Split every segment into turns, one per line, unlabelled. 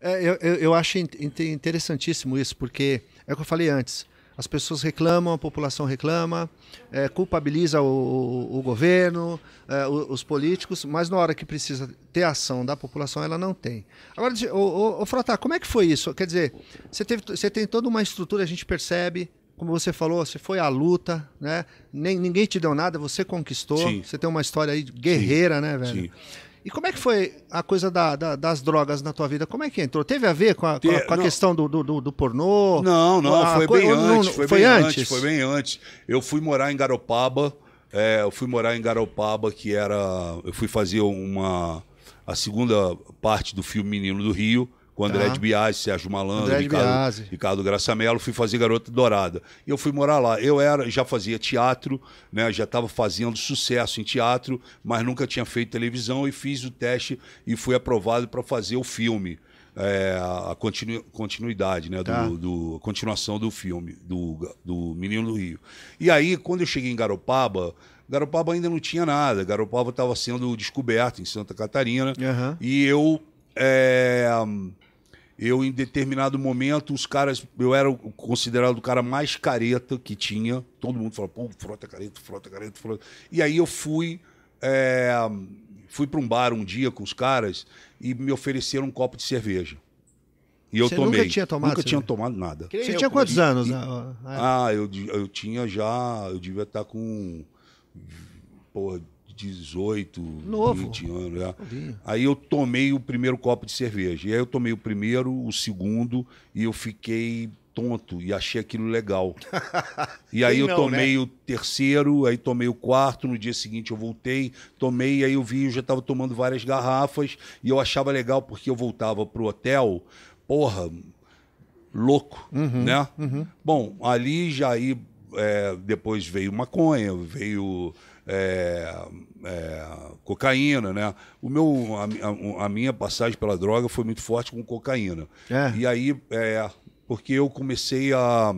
É, eu, eu acho interessantíssimo isso, porque é o que eu falei antes. As pessoas reclamam, a população reclama, é, culpabiliza o, o, o governo, é, os políticos, mas na hora que precisa ter ação da população, ela não tem. Agora, o, o, Frota, como é que foi isso? Quer dizer, você, teve, você tem toda uma estrutura, a gente percebe, como você falou, você foi à luta, né? Nem, ninguém te deu nada, você conquistou. Sim. Você tem uma história aí guerreira, Sim. né, velho? Sim. E como é que foi a coisa da, da, das drogas na tua vida? Como é que entrou? Teve a ver com a, Te... com a questão do, do, do, pornô? Não, não, foi bem co... antes. foi, foi bem antes? antes? Foi bem antes. Eu fui morar em Garopaba. É, eu fui morar em Garopaba, que era. Eu fui fazer uma. A segunda parte do filme Menino do Rio com o André tá. de Biasi, Sérgio Malandro, Ricardo, Ricardo Graça Mello, fui fazer Garota Dourada. E eu fui morar lá. Eu era, já fazia teatro, né? Já estava fazendo sucesso em teatro, mas nunca tinha feito televisão e fiz o teste e fui aprovado para fazer o filme. É, a continu, continuidade, né? Tá. Do, do, a continuação do filme, do, do Menino do Rio. E aí, quando eu cheguei em Garopaba, Garopaba ainda não tinha nada. Garopaba estava sendo descoberto em Santa Catarina. Uhum. E eu. É, eu, em determinado momento, os caras. Eu era considerado o cara mais careta que tinha. Todo mundo falava, pô, frota careta, frota careta, frota. E aí eu fui. É, fui para um bar um dia com os caras e me ofereceram um copo de cerveja.
E eu Você tomei. Nunca tinha tomado? Nunca tinha tomado nada. Você tinha quantos anos? Né? E, ah,
eu, eu tinha já. Eu devia estar com. Porra 18, Novo. 20 anos. Né? Aí eu tomei o primeiro copo de cerveja. E aí eu tomei o primeiro, o segundo, e eu fiquei tonto e achei aquilo legal. e aí eu né? tomei né? o terceiro, aí tomei o quarto, no dia seguinte eu voltei, tomei, aí eu vi, eu já estava tomando várias garrafas e eu achava legal porque eu voltava pro hotel, porra, louco, uhum, né? Uhum. Bom, ali já é, depois veio maconha, veio é, é, cocaína, né? O meu, a, a, minha passagem pela droga foi muito forte com cocaína. É. E aí, é, porque eu comecei a,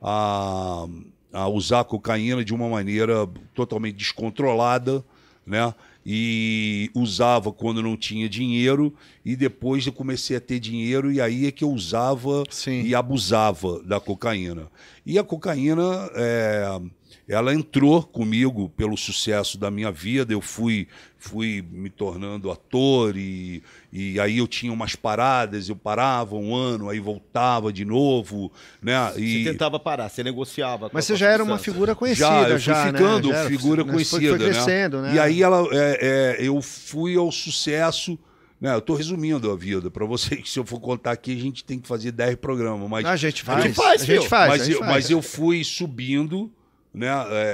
a, a usar cocaína de uma maneira totalmente descontrolada, né? e usava quando não tinha dinheiro e depois eu comecei a ter dinheiro e aí é que eu usava Sim. e abusava da cocaína. E a cocaína é, ela entrou comigo pelo sucesso da minha vida. Eu fui, fui me tornando ator e, e aí eu tinha umas paradas, eu parava um ano, aí voltava de novo, né? E... Você tentava parar, você negociava. Mas você né? já era uma figura conhecida, já, já ficando né? já era, figura conhecida, foi crescendo, né? né? E aí ela, é, é, eu fui ao sucesso. Né, eu estou resumindo a vida para vocês. Se eu for contar aqui, a gente tem que fazer 10 programas. Mas a gente faz. A gente faz, a gente faz, mas, a gente eu, faz. mas eu fui subindo né, é,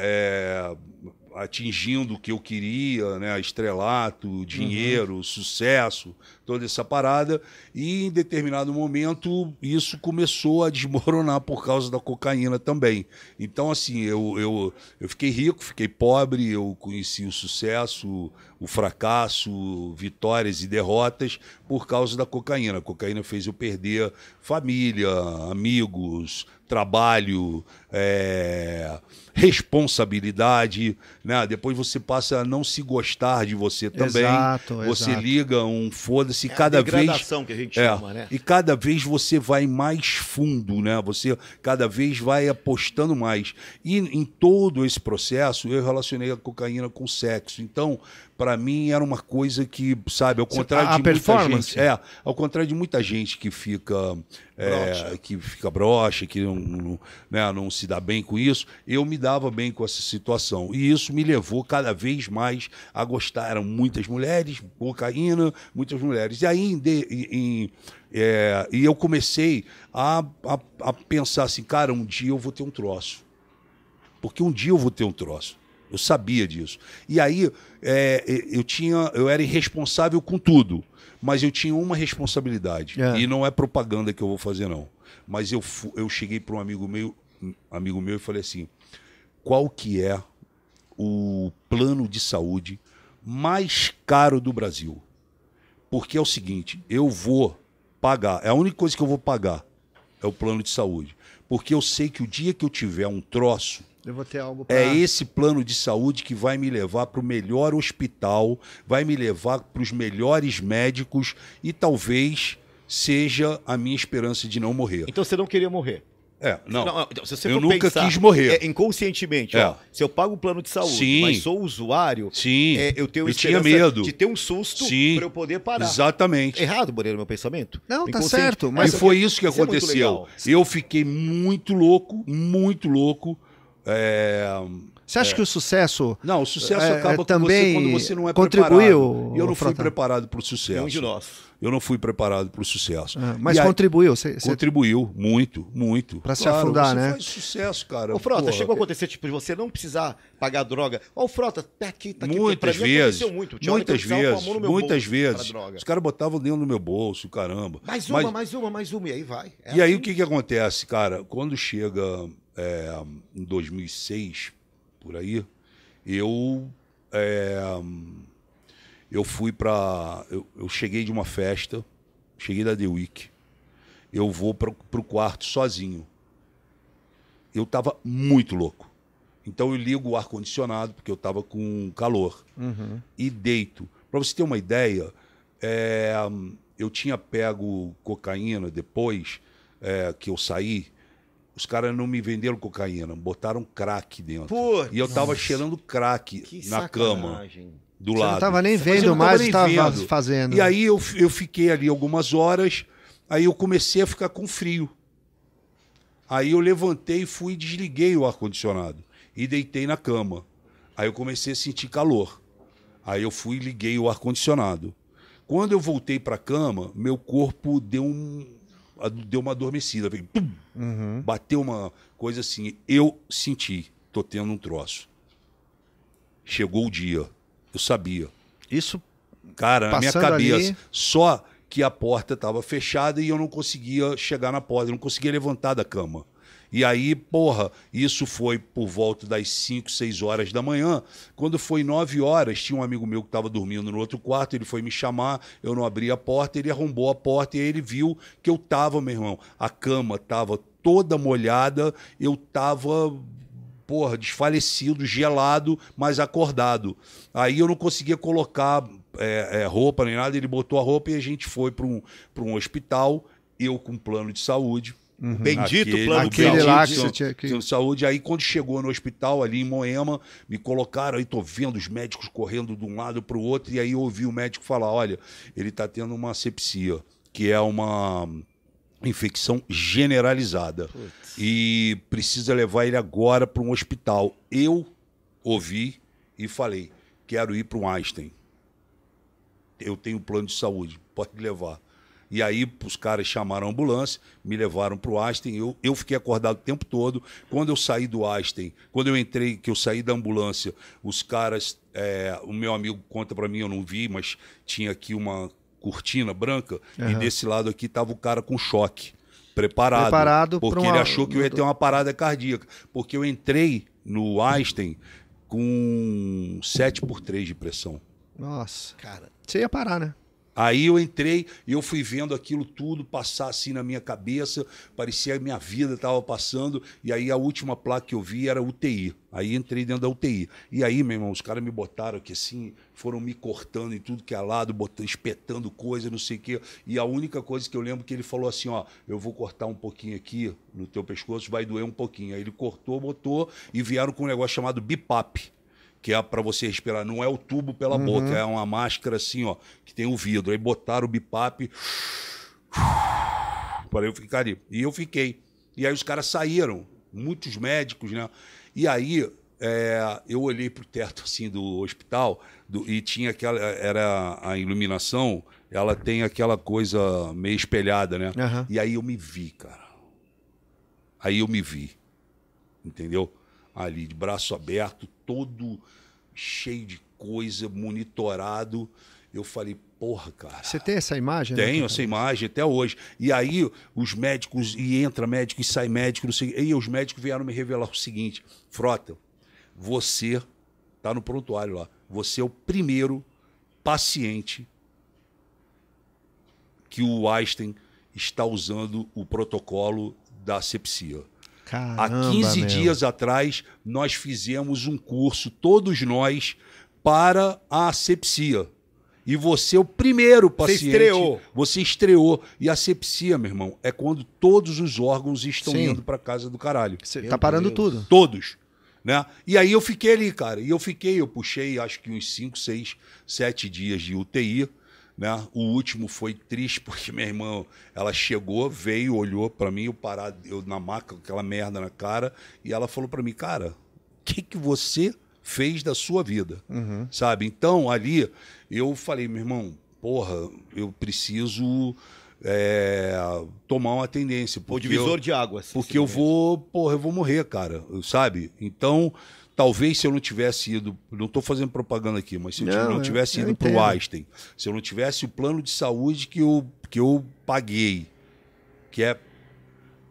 é, atingindo o que eu queria, né, estrelato, dinheiro, uhum. sucesso, toda essa parada. E em determinado momento isso começou a desmoronar por causa da cocaína também. Então, assim, eu, eu, eu fiquei rico, fiquei pobre, eu conheci o sucesso, o fracasso, vitórias e derrotas por causa da cocaína. A cocaína fez eu perder família, amigos, trabalho, é, responsabilidade, né? Depois você passa a não se gostar de você também. Exato, você exato. liga um foda-se é cada a vez. que a gente é, chama, né? E cada vez você vai mais fundo, né? Você cada vez vai apostando mais. E em todo esse processo eu relacionei a cocaína com sexo. Então, para mim era uma coisa que, sabe, ao contrário a, de muita gente, é, ao contrário de muita gente que fica é, que fica broxa, que não, não, né, não se dá bem com isso, eu me dava bem com essa situação. E isso me levou cada vez mais a gostar. Eram muitas mulheres, cocaína, muitas mulheres. E aí em, em é, e eu comecei a, a, a pensar assim, cara, um dia eu vou ter um troço. Porque um dia eu vou ter um troço. Eu sabia disso. E aí é, eu tinha, eu era irresponsável com tudo, mas eu tinha uma responsabilidade é. e não é propaganda que eu vou fazer não. Mas eu, eu cheguei para um amigo meu, amigo meu e falei assim: qual que é o plano de saúde mais caro do Brasil? Porque é o seguinte, eu vou pagar, é a única coisa que eu vou pagar é o plano de saúde, porque eu sei que o dia que eu tiver um troço eu vou ter algo é pra... É esse plano de saúde que vai me levar para o melhor hospital, vai me levar para os melhores médicos e talvez seja a minha esperança de não morrer. Então você não queria morrer? É, não. não então, eu nunca pensar, quis morrer. É, inconscientemente, é. Ó, se eu pago o plano de saúde, Sim. mas sou usuário, Sim. É, eu tenho eu tinha medo de ter um susto para eu poder parar. Exatamente. Errado, Moreira, meu pensamento. Não, tá certo. Mas e foi isso é que aconteceu. Eu fiquei muito louco, muito louco é, você acha é. que o sucesso. Não, o sucesso é, acaba é também você quando você não é contribuiu preparado. Eu não fui preparado para o sucesso. Nenhum de nós. Eu não fui preparado para o sucesso. É, mas e contribuiu. Aí, cê, cê... Contribuiu muito, muito. Para claro, se afundar, né? Faz sucesso, cara. o Frota, Porra, chegou a acontecer, tipo, de você não precisar pagar droga. Ó, Frota, tá aqui, tá aqui. Muitas vezes. Muito. Muitas vezes. Muitas vezes. Os caras botavam dentro no meu bolso, caramba. Mais uma, mas... mais uma, mais uma, e aí vai. É e assim. aí o que, que acontece, cara? Quando chega é, em 2006, por aí, eu é, eu fui para eu, eu, cheguei de uma festa, cheguei da The Week, eu vou para o quarto sozinho. Eu tava muito louco. Então eu ligo o ar condicionado porque eu tava com calor uhum. e deito. Para você ter uma ideia, é, eu tinha pego cocaína depois é, que eu saí os caras não me venderam cocaína, botaram crack dentro. e eu tava nossa. cheirando crack que na sacanagem. cama. Do Você lado. não tava nem vendo eu mais, estava fazendo. E aí eu, eu fiquei ali algumas horas, aí eu comecei a ficar com frio. Aí eu levantei, fui e desliguei o ar-condicionado. E deitei na cama. Aí eu comecei a sentir calor. Aí eu fui e liguei o ar-condicionado. Quando eu voltei para a cama, meu corpo deu um, deu uma adormecida, veio, pum, uhum. bateu uma coisa assim. Eu senti, tô tendo um troço. Chegou o dia, eu sabia. Isso, cara, na minha cabeça. Ali... Só que a porta estava fechada e eu não conseguia chegar na porta, eu não conseguia levantar da cama. E aí, porra, isso foi por volta das 5, 6 horas da manhã. Quando foi 9 horas, tinha um amigo meu que estava dormindo no outro quarto, ele foi me chamar, eu não abri a porta, ele arrombou a porta e ele viu que eu tava, meu irmão, a cama tava toda molhada, eu tava porra, desfalecido, gelado, mas acordado. Aí eu não conseguia colocar é, é, roupa nem nada, ele botou a roupa e a gente foi para um, um hospital, eu com plano de saúde, Uhum. Bendito aquele, plano aquele lá que você tinha saúde. Aí quando chegou no hospital ali em Moema, me colocaram, aí tô vendo os médicos correndo de um lado para o outro, e aí eu ouvi o médico falar: olha, ele está tendo uma sepsia, que é uma infecção generalizada. Putz. E precisa levar ele agora para um hospital. Eu ouvi e falei: quero ir para um Einstein. Eu tenho plano de saúde, pode levar. E aí os caras chamaram a ambulância, me levaram para o Aston, eu, eu fiquei acordado o tempo todo. Quando eu saí do Aston, quando eu entrei, que eu saí da ambulância, os caras, é, o meu amigo conta para mim, eu não vi, mas tinha aqui uma cortina branca uhum. e desse lado aqui estava o cara com choque, preparado, preparado porque uma... ele achou que eu ia ter uma parada cardíaca, porque eu entrei no Einstein com 7 por 3 de pressão. Nossa. Cara, você ia parar, né? Aí eu entrei e eu fui vendo aquilo tudo passar assim na minha cabeça, parecia que a minha vida estava passando, e aí a última placa que eu vi era UTI. Aí entrei dentro da UTI. E aí, meu irmão, os caras me botaram aqui assim, foram me cortando em tudo que é lado, botando, espetando coisa, não sei o quê. E a única coisa que eu lembro é que ele falou assim, ó, eu vou cortar um pouquinho aqui no teu pescoço, vai doer um pouquinho. Aí ele cortou, botou e vieram com um negócio chamado BIPAP que é para você respirar, não é o tubo pela uhum. boca, é uma máscara assim, ó, que tem o um vidro. Aí botaram o BIPAP para eu ficar ali. E eu fiquei. E aí os caras saíram, muitos médicos, né? E aí é, eu olhei pro teto assim do hospital do, e tinha aquela era a iluminação, ela tem aquela coisa meio espelhada, né? Uhum. E aí eu me vi, cara. Aí eu me vi, entendeu? ali de braço aberto, todo cheio de coisa, monitorado. Eu falei, porra, cara. Você tem essa imagem? Né, Tenho né? essa imagem até hoje. E aí os médicos, e entra médico e sai médico, não sei. E os médicos vieram me revelar o seguinte: Frota, você tá no prontuário lá. Você é o primeiro paciente que o Einstein está usando o protocolo da asepsia.
Caramba, Há 15 meu. dias
atrás, nós fizemos um curso, todos nós, para a asepsia. E você é o primeiro paciente. Você estreou. Você estreou. E a sepsia meu irmão, é quando todos os órgãos estão Sim. indo para casa do caralho. Você tá parando Deus. tudo. Todos. Né? E aí eu fiquei ali, cara. E eu fiquei, eu puxei acho que uns 5, 6, 7 dias de UTI. Né? O último foi triste porque minha irmã, ela chegou, veio, olhou para mim, eu parado, eu na maca aquela merda na cara, e ela falou para mim, cara, o que que você fez da sua vida? Uhum. Sabe? Então, ali eu falei, meu irmão, porra, eu preciso é, tomar uma tendência. o divisor eu, de águas. Porque eu vou, porra, eu vou morrer, cara, sabe? Então, Talvez se eu não tivesse ido, não estou fazendo propaganda aqui, mas se eu não, não tivesse ido para o Einstein, se eu não tivesse o plano de saúde que eu, que eu paguei, que é,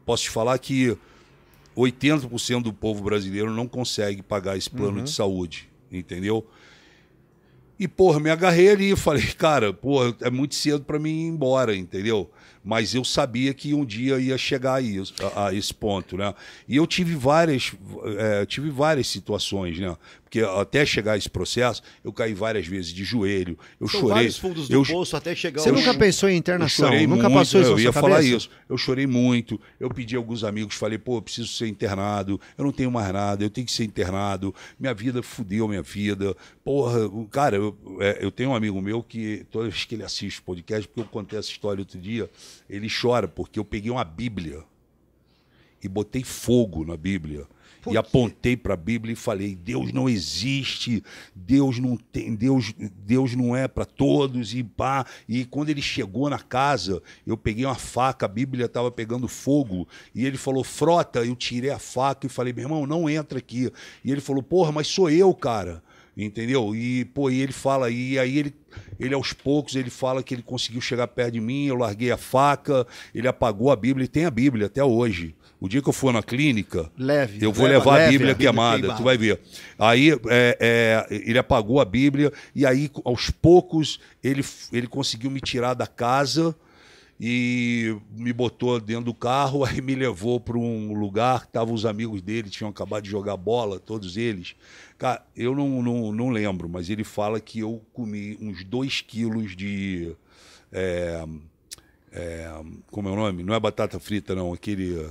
posso te falar que 80% do povo brasileiro não consegue pagar esse plano uhum. de saúde, entendeu? E, porra, me agarrei ali e falei, cara, porra, é muito cedo para mim ir embora, entendeu? Mas eu sabia que um dia ia chegar a, isso, a, a esse ponto, né? E eu tive várias, é, tive várias situações, né? porque até chegar esse processo, eu caí várias vezes de joelho, eu São chorei. fundos do eu, poço até chegar Você nunca pensou em internação? nunca muito, passou isso Eu ia falar isso. Eu chorei muito, eu pedi a alguns amigos, falei, pô, preciso ser internado, eu não tenho mais nada, eu tenho que ser internado, minha vida fudeu minha vida. Porra, cara, eu, é, eu tenho um amigo meu que, toda vez que ele assiste o podcast, porque eu contei essa história outro dia, ele chora, porque eu peguei uma Bíblia e botei fogo na Bíblia por e apontei para a Bíblia e falei: Deus não existe, Deus não tem, Deus, Deus não é para todos e pá. E quando ele chegou na casa, eu peguei uma faca, a Bíblia estava pegando fogo e ele falou: Frota, eu tirei a faca e falei: Meu irmão, não entra aqui. E ele falou: Porra, mas sou eu, cara. Entendeu? E, pô, e ele fala, e aí ele, ele aos poucos, ele fala que ele conseguiu chegar perto de mim, eu larguei a faca, ele apagou a Bíblia, e tem a Bíblia até hoje. O dia que eu for na clínica, leve, eu vou leva, levar a, Bíblia a Bíblia queimada, queimada, tu vai ver. Aí é, é, ele apagou a Bíblia, e aí aos poucos ele, ele conseguiu me tirar da casa e me botou dentro do carro, aí me levou para um lugar que estavam os amigos dele, tinham acabado de jogar bola, todos eles. Cara, eu não, não, não lembro, mas ele fala que eu comi uns 2 quilos de. É, é, como é o nome? Não é batata frita, não, aquele eh,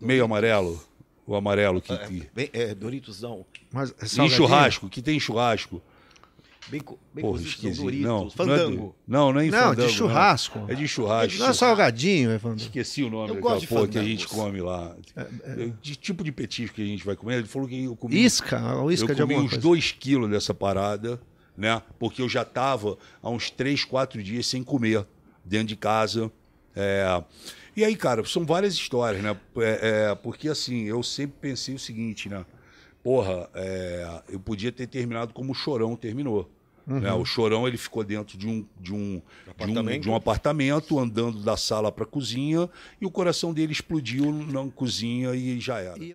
meio amarelo. O amarelo que. que... É, é, é Doritos não. Mas, é churrasco, que tem churrasco. Bem, bem Porra, esquisito. Doritos, não, é fandango. Não, não, é em fandango. Não, de churrasco. Não. É de churrasco. Não é salgadinho, é fandango. Esqueci o nome eu daquela porra que a gente come lá. É, é... De tipo de petisco que a gente vai comer. Ele falou que eu comi... Isca, a isca de eu comi uns 2 dois quilos dessa parada, né? Porque eu já tava há uns três, quatro dias sem comer dentro de casa. É... E aí, cara, são várias histórias, né? É, é, porque assim, eu sempre pensei o seguinte, né? porra, é, eu podia ter terminado como o Chorão terminou. Uhum. Né? O Chorão ele ficou dentro de um, de um, de um, de um apartamento, andando da sala para a cozinha, e o coração dele explodiu na cozinha e já era. E...